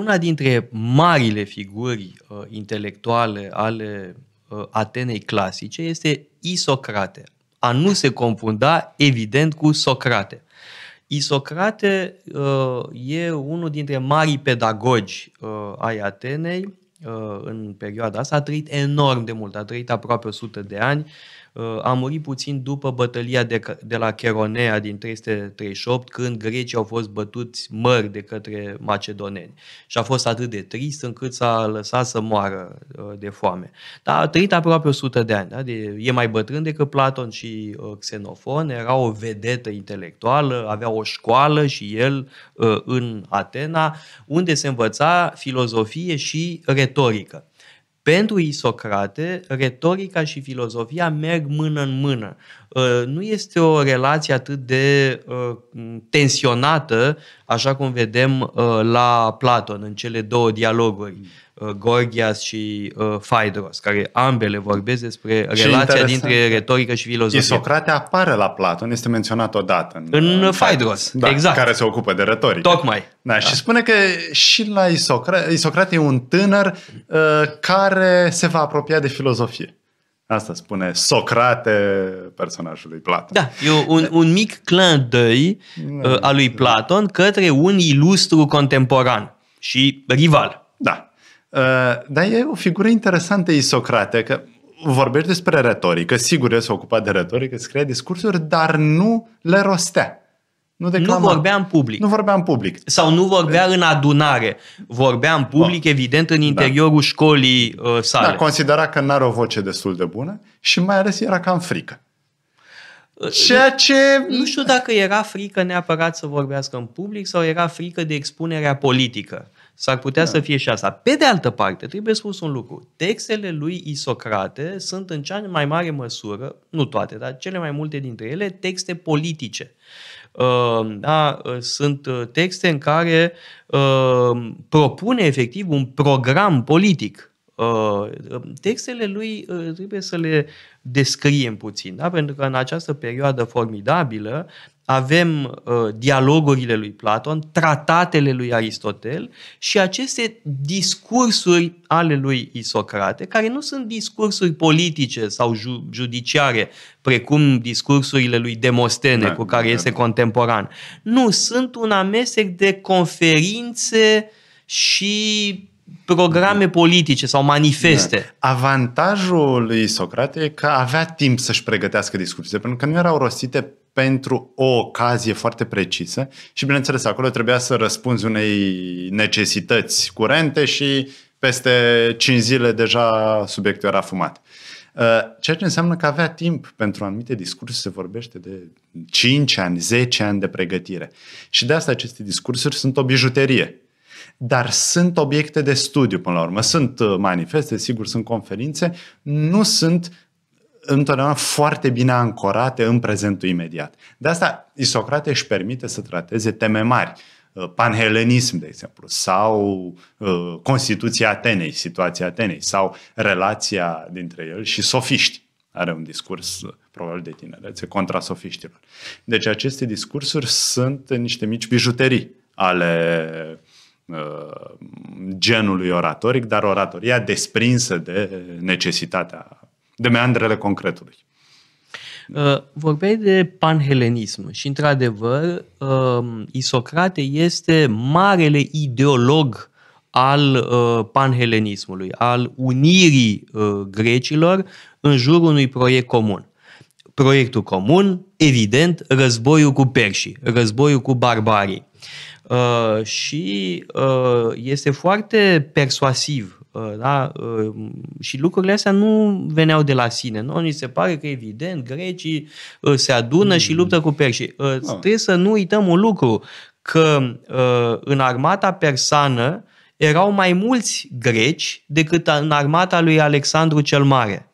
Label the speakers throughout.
Speaker 1: Una dintre marile figuri uh, intelectuale ale uh, Atenei clasice este Isocrate, a nu se confunda evident cu Socrate. Isocrate uh, e unul dintre marii pedagogi uh, ai Atenei, Uh, în perioada asta, a trăit enorm de mult, a trăit aproape 100 de ani, uh, a murit puțin după bătălia de, de la Cheronea din 338, când grecii au fost bătuți mări de către macedoneni. Și a fost atât de trist încât s-a lăsat să moară uh, de foame. Dar a trăit aproape 100 de ani. Da? De, e mai bătrân decât Platon și Xenofon, era o vedetă intelectuală, avea o școală și el în Atena, unde se învăța filozofie și retorică retorică. Pentru Isocrate, retorica și filozofia merg mână în mână. Uh, nu este o relație atât de uh, tensionată, așa cum vedem uh, la Platon, în cele două dialoguri. Uh, Gorgias și uh, Phaedros, care ambele vorbesc despre și relația dintre retorică și filozofie. Socrate
Speaker 2: apare la Platon, este menționat odată. În, în Phaedros, da, exact. Care se ocupă de retorică. Tocmai. Da, da. Și spune că și la Isocrate, Isocrate e un tânăr uh, care se va apropia de filozofie. Asta spune Socrate personajului
Speaker 1: Platon. Da, e un, un mic clan dăi da. uh, al lui Platon către un ilustru contemporan și rival. Da, Ă, dar e o figură
Speaker 2: interesantă Isocrate, că vorbește despre retorică, sigur el s-a ocupat de retorică, scrie
Speaker 1: discursuri, dar nu le rostea. Nu, nu vorbea în public. Nu vorbea în public. Sau nu vorbea în adunare. Vorbea în public, da. evident, în da. interiorul da. școlii uh, sale. Da,
Speaker 2: considera că n-are o voce destul de bună și mai ales era cam frică.
Speaker 1: Ă, Ceea ce... Nu știu dacă era frică neapărat să vorbească în public sau era frică de expunerea politică. S-ar putea da. să fie și asta. Pe de altă parte, trebuie spus un lucru. Textele lui Isocrate sunt în cea mai mare măsură, nu toate, dar cele mai multe dintre ele, texte politice. Uh, da, uh, sunt uh, texte în care propune efectiv un program politic. Textele lui trebuie să le descriem puțin, da? pentru că în această perioadă formidabilă avem uh, dialogurile lui Platon, tratatele lui Aristotel și aceste discursuri ale lui Isocrate, care nu sunt discursuri politice sau ju- judiciare, precum discursurile lui Demostene, da, cu care da, este da. contemporan. Nu, sunt un amestec de conferințe și programe politice sau
Speaker 2: manifeste. Da. Avantajul lui Socrate e că avea timp să-și pregătească discuțiile, pentru că nu erau rostite pentru o ocazie foarte precisă și, bineînțeles, acolo trebuia să răspunzi unei necesități curente și peste 5 zile deja subiectul era fumat. Uh, ceea ce înseamnă că avea timp pentru anumite discursuri, se vorbește de 5 ani, 10 ani de pregătire. Și de asta aceste discursuri sunt o bijuterie dar sunt obiecte de studiu până la urmă. Sunt uh, manifeste, sigur, sunt conferințe, nu sunt întotdeauna foarte bine ancorate în prezentul imediat. De asta Isocrate își permite să trateze teme mari, uh, panhelenism, de exemplu, sau uh, Constituția Atenei, situația Atenei, sau relația dintre el și sofiști. Are un discurs, probabil de tinerețe, contra sofiștilor. Deci aceste discursuri sunt niște mici bijuterii ale Uh, genului oratoric, dar oratoria desprinsă de necesitatea, de meandrele concretului.
Speaker 1: Uh, vorbeai de panhelenism și, într-adevăr, uh, Isocrate este marele ideolog al panhelenismului, al unirii grecilor în jurul unui proiect comun. Proiectul comun, evident, războiul cu perșii, războiul cu barbarii. Uh, Uh, și uh, este foarte persuasiv. Uh, da? Uh, și lucrurile astea nu veneau de la sine. Nu? Ni se pare că, evident, grecii se adună și luptă cu perșii. Uh, ah. Trebuie să nu uităm un lucru, că în armata persană erau mai mulți greci decât în armata lui Alexandru cel Mare.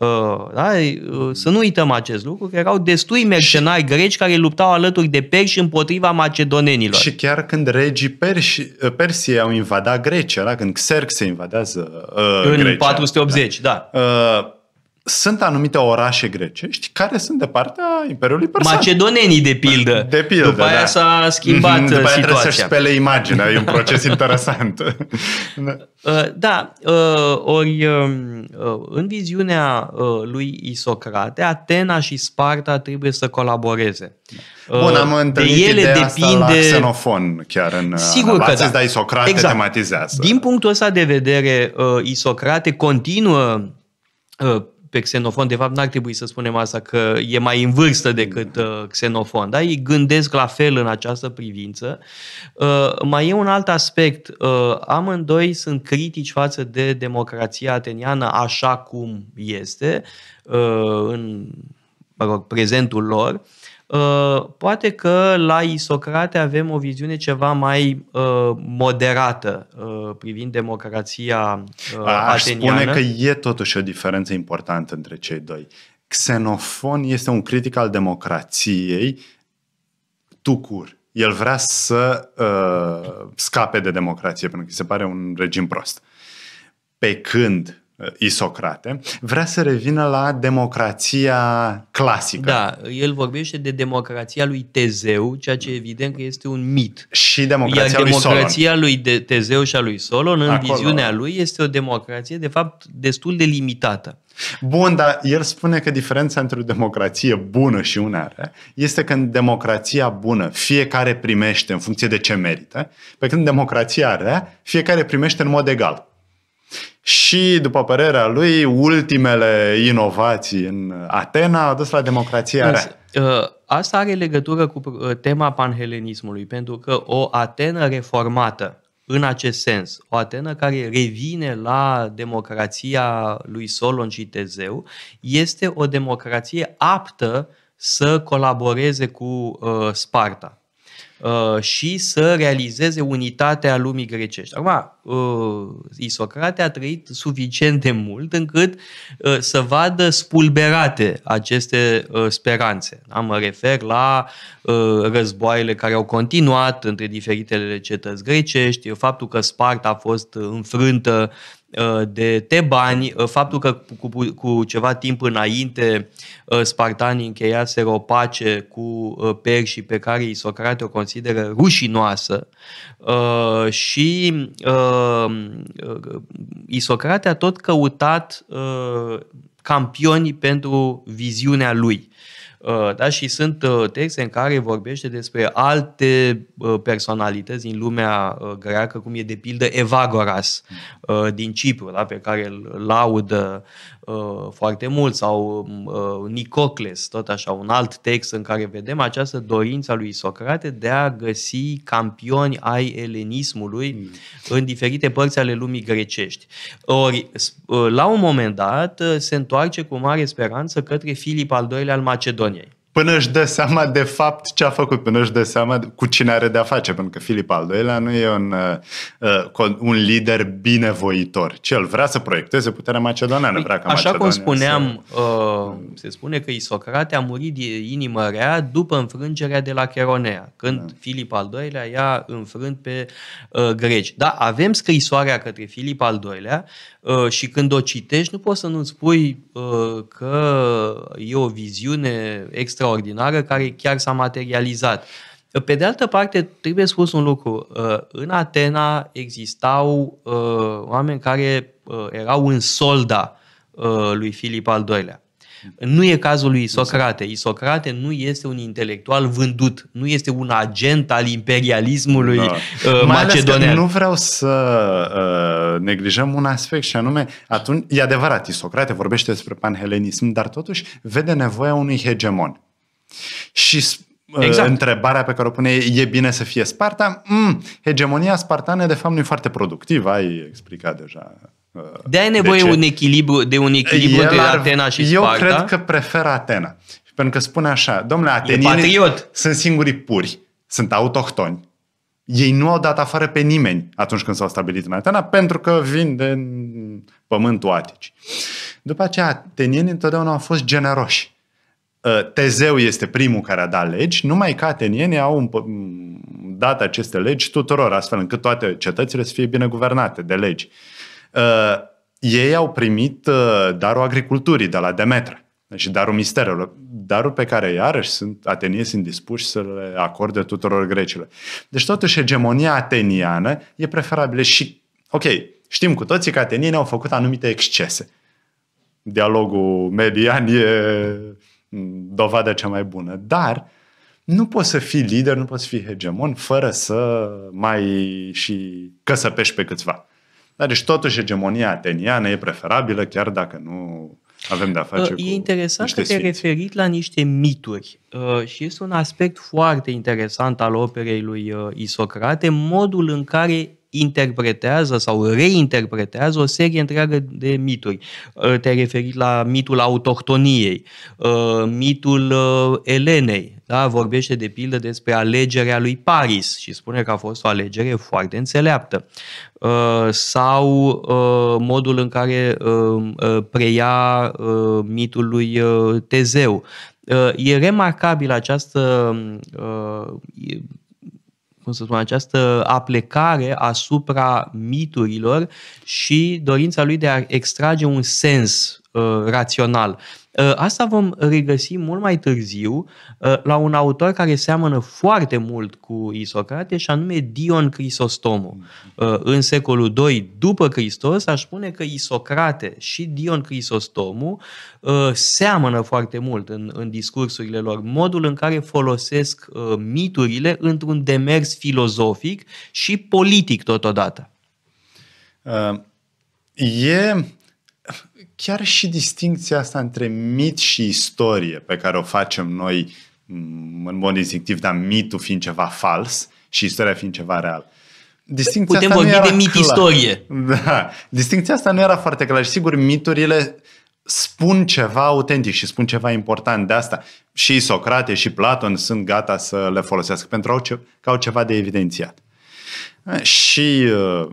Speaker 1: Uh, da? Uh, să nu uităm acest lucru, că erau destui mercenari și... greci care luptau alături de perși împotriva macedonenilor. Și chiar când regii perși, uh,
Speaker 2: Persiei au invadat Grecia, da? când Xerxes invadează uh, În Grecia, 480, da. da. Uh, sunt anumite orașe grecești care sunt de partea Imperiului Persan.
Speaker 1: Macedonenii, de pildă.
Speaker 2: De pildă, După aia da. s-a schimbat După situația. După trebuie să spele imaginea, e un proces interesant.
Speaker 1: Uh, da, uh, ori um, uh, în viziunea lui Isocrate, Atena și Sparta trebuie să colaboreze. Bun, am întâlnit de ele ideea depinde... asta la Xenofon chiar în Sigur că da. Isocrate exact. tematizează. Din punctul ăsta de vedere, Isocrate continuă pe Xenofon, de fapt n-ar trebui să spunem asta, că e mai în vârstă decât uh, Xenofon, dar ei gândesc la fel în această privință. Uh, mai e un alt aspect. Uh, amândoi sunt critici față de democrația ateniană așa cum este uh, în mă rog, prezentul lor. Uh, Uh, poate că la Isocrate avem o viziune ceva mai uh, moderată uh, privind democrația Aș ateniană. spune că
Speaker 2: e totuși o diferență importantă între cei doi. Xenofon este un critic al democrației tucur. El vrea să uh, scape de democrație pentru că se pare un regim prost. Pe când Uh, isocrate, vrea
Speaker 1: să revină la democrația clasică. Da, el vorbește de democrația lui Tezeu, ceea ce evident că este un mit. Și democrația Iar lui democrația Solon. lui de Tezeu și a lui Solon, în Acolo. viziunea lui, este o democrație, de fapt, destul de limitată.
Speaker 2: Bun, dar el spune că diferența între o democrație bună și una rea este că în democrația bună fiecare primește în funcție de ce merită, pe când în democrația rea fiecare primește în mod egal. Și, după părerea lui, ultimele inovații în Atena au dus la democrația Însă,
Speaker 1: rea. Uh, asta are legătură cu uh, tema panhelenismului, pentru că o Atena reformată, în acest sens, o Atena care revine la democrația lui Solon și Tezeu, este o democrație aptă să colaboreze cu uh, Sparta. Uh, și să realizeze unitatea lumii grecești. Acum, uh, Isocrate a trăit suficient de mult încât uh, să vadă spulberate aceste uh, speranțe. Da? Mă refer la uh, războaiele care au continuat între diferitele cetăți grecești, faptul că Sparta a fost uh, înfrântă Uh, de tebani, uh, faptul că cu, cu, cu ceva timp înainte uh, spartanii încheiaseră o pace cu perșii pe care Socrate o consideră rușinoasă și Isocrate a tot căutat campioni pentru viziunea lui. Uh, da? Și sunt uh, texte în care vorbește despre alte uh, personalități din lumea greacă, cum e de pildă Evagoras din Cipru, da? pe care îl laudă foarte mult, sau Nicocles, tot așa, un alt text în care vedem această dorință a lui Socrate de a găsi campioni ai elenismului mm. în diferite părți ale lumii grecești. Ori, la un moment dat, se întoarce cu mare speranță către Filip al II al Macedoniei
Speaker 2: până își dă seama de fapt ce a făcut, până își dă seama cu cine are de-a face, pentru că Filip al doilea nu e un, uh, uh, un lider binevoitor, ci el vrea să proiecteze puterea macedoneană. Vrea ca păi, Așa Macedonia cum spuneam,
Speaker 1: să... uh, se spune că Isocrate a murit de inimă rea după înfrângerea de la Cheronea, când da. Filip al doilea i-a înfrânt pe uh, greci. Da, avem scrisoarea către Filip al doilea uh, și când o citești nu poți să nu-ți spui uh, că e o viziune extra extraordinară care chiar s-a materializat. Pe de altă parte, trebuie spus un lucru. Uh, în Atena existau uh, oameni care uh, erau în solda lui Filip al II-lea. Nu e cazul lui Isocrate. Isocrate nu este un intelectual vândut, nu este un agent al imperialismului da. macedonean. nu
Speaker 2: vreau să uh, neglijăm un aspect și anume, atunci, e adevărat, Isocrate vorbește despre panhelenism, dar totuși vede nevoia unui hegemon. Și uh, Exact. Întrebarea pe care o pune e bine să fie Sparta? Mm, hegemonia spartană de fapt nu e foarte productivă, ai explicat deja. Uh, de ai nevoie de un
Speaker 1: echilibru, de un echilibru de între ar, Atena și Sparta? Eu cred că prefer
Speaker 2: Atena. Pentru că spune așa, domnule, atenienii sunt singurii puri, sunt autohtoni. Ei nu au dat afară pe nimeni atunci când s-au stabilit în Atena, pentru că vin de pământul Atici. După aceea, atenienii întotdeauna au fost generoși Ă, Tezeu este primul care a dat legi, numai că atenienii au dat aceste legi tuturor, astfel încât toate cetățile să fie bine guvernate de legi. Ă, ei au primit ă, darul agriculturii de la Demetra și darul misterelor, darul pe care iarăși sunt, atenienii sunt dispuși să le acorde tuturor grecilor. Deci totuși hegemonia ateniană e preferabilă și, ok, știm cu toții că atenienii au făcut anumite excese. Dialogul median e dovada cea mai bună. Dar nu poți să fii lider, nu poți să fii hegemon fără să mai și căsăpești pe câțiva. Dar deci totuși hegemonia ateniană e preferabilă chiar dacă nu avem de-a face e cu
Speaker 1: interesant că te-ai referit la niște mituri uh, și este un aspect foarte interesant al operei lui uh, Isocrate, modul în care interpretează sau reinterpretează o serie întreagă de mituri. Uh, te-ai referit la mitul autohtoniei, uh, mitul uh, Elenei, da? vorbește de pildă despre alegerea lui Paris și spune că a fost o alegere foarte înțeleaptă. Sau modul în care preia mitul lui Tezeu. E remarcabil această cum să spun, această aplecare asupra miturilor și dorința lui de a extrage un sens Uh, rațional. Uh, asta vom regăsi mult mai târziu uh, la un autor care seamănă foarte mult cu Isocrate și anume Dion Crisostomu. În secolul II după Hristos aș spune că Isocrate și Dion Crisostomu seamănă foarte mult în, în discursurile lor, modul în care folosesc miturile într-un demers filozofic și politic totodată. Uh, e
Speaker 2: chiar și distinția asta între mit și istorie pe care o facem noi mm, în mod instinctiv, dar mitul fiind ceva fals și istoria fiind ceva real. Distinția Putem vorbi de mit-istorie. Da. Distinția asta nu era foarte clară și sigur miturile spun ceva autentic și spun ceva important de asta. Și Socrate și Platon sunt gata să le folosească pentru că au ceva de evidențiat. Și uh,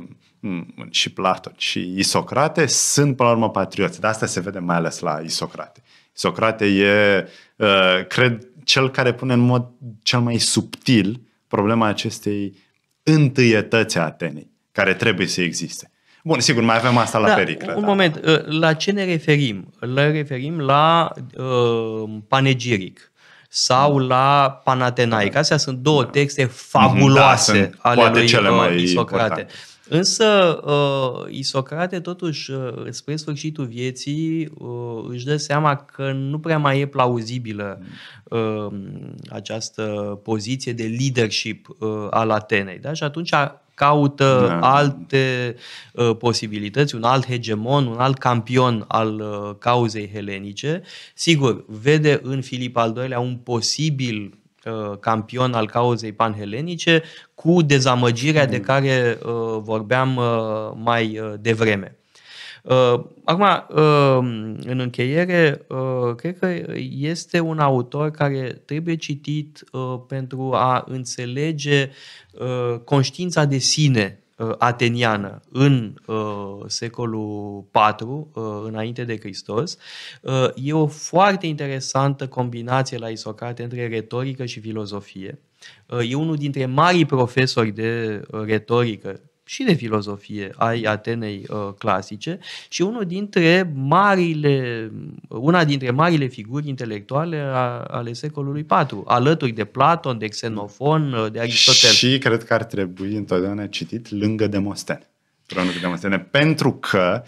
Speaker 2: Mm, și Platon și Isocrate sunt, până la urmă, patrioți. De asta se vede mai ales la Isocrate. Isocrate e, uh, cred, cel care pune în mod cel mai subtil problema acestei întâietăți a Atenei, care trebuie să existe. Bun, sigur, mai avem asta la da, periclă. Un
Speaker 1: da. moment, uh, la ce ne referim? Ne referim la uh, panegiric sau mm. la Panatenaic. Da. Astea sunt două da. texte mhm. da, fabuloase da, sunt ale lui cele uh, mai Isocrate. Important. Însă, uh, Isocrate, totuși, uh, spre sfârșitul vieții, uh, își dă seama că nu prea mai e plauzibilă uh, această poziție de leadership uh, al Atenei. Da? Și atunci caută da. alte uh, posibilități, un alt hegemon, un alt campion al uh, cauzei helenice. Sigur, vede în Filip al II-lea un posibil Uh, campion al cauzei panhelenice cu dezamăgirea de mhm. care uh, vorbeam uh, mai devreme. Acum, um, în încheiere, cred că este un autor care trebuie citit pentru a înțelege conștiința de sine Uh, ateniană în uh, secolul IV uh, înainte de Hristos, e o foarte interesantă combinație la Isocrate între retorică și filozofie. E unul dintre marii profesori de retorică și de filozofie ai Atenei uh, clasice și unul dintre marile, una dintre marile figuri intelectuale a, ale secolului IV, alături de Platon, de Xenofon, uh, de Aristotel.
Speaker 2: Și cred că ar trebui întotdeauna citit lângă Demostene, Cronul Demostene, pentru că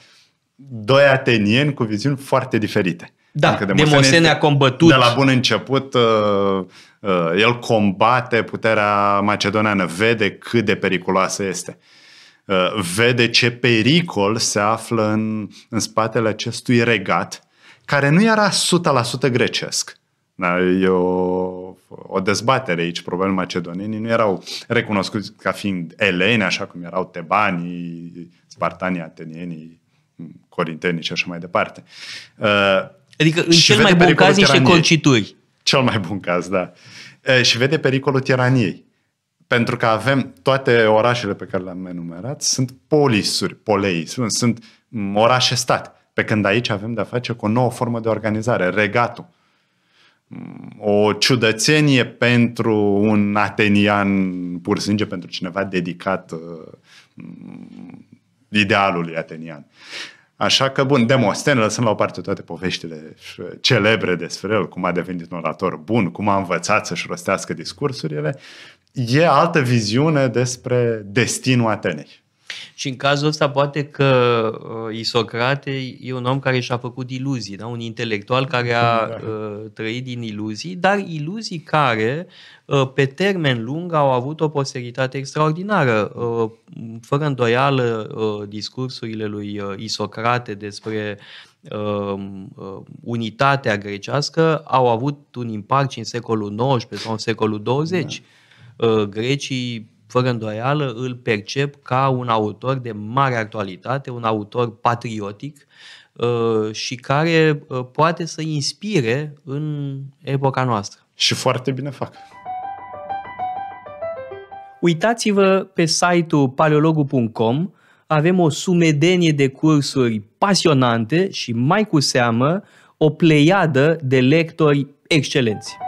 Speaker 2: doi atenieni cu viziuni foarte diferite. Da, adică Demostene, a
Speaker 1: combătut. De la bun
Speaker 2: început, uh, uh el combate puterea macedoneană, vede cât de periculoasă este. Uh, vede ce pericol se află în, în spatele acestui regat, care nu era 100% grecesc. Da, e o, o dezbatere aici, probabil macedonienii nu erau recunoscuți ca fiind eleni, așa cum erau tebanii, spartanii, atenienii, corintenii și așa mai departe. Uh, adică în cel mai bun caz niște concituri. Cel mai bun caz, da. Uh, și vede pericolul tiraniei pentru că avem toate orașele pe care le-am enumerat, sunt polisuri, polei, sunt, sunt orașe-stat. Pe când aici avem de-a face cu o nouă formă de organizare, regatul. O ciudățenie pentru un atenian pur sânge, pentru cineva dedicat uh, idealului atenian. Așa că, bun, Demosten, lăsăm la o parte toate poveștile celebre despre el, cum a devenit un orator bun, cum a învățat să-și rostească discursurile, e altă viziune despre destinul Atenei.
Speaker 1: Și în cazul ăsta poate că uh, Isocrate e un om care și-a făcut iluzii, da? un intelectual care a da. uh, trăit din iluzii, dar iluzii care uh, pe termen lung au avut o posteritate extraordinară. Uh, fără îndoială, uh, discursurile lui uh, Isocrate despre um, uh, unitatea grecească au avut un impact și în secolul XIX sau în secolul XX. Da Uh, grecii, fără îndoială, îl percep ca un autor de mare actualitate, un autor patriotic uh, și care uh, poate să inspire în epoca noastră. Și foarte bine fac. Uitați-vă pe site-ul paleologu.com, avem o sumedenie de cursuri pasionante și mai cu seamă o pleiadă de lectori excelenți.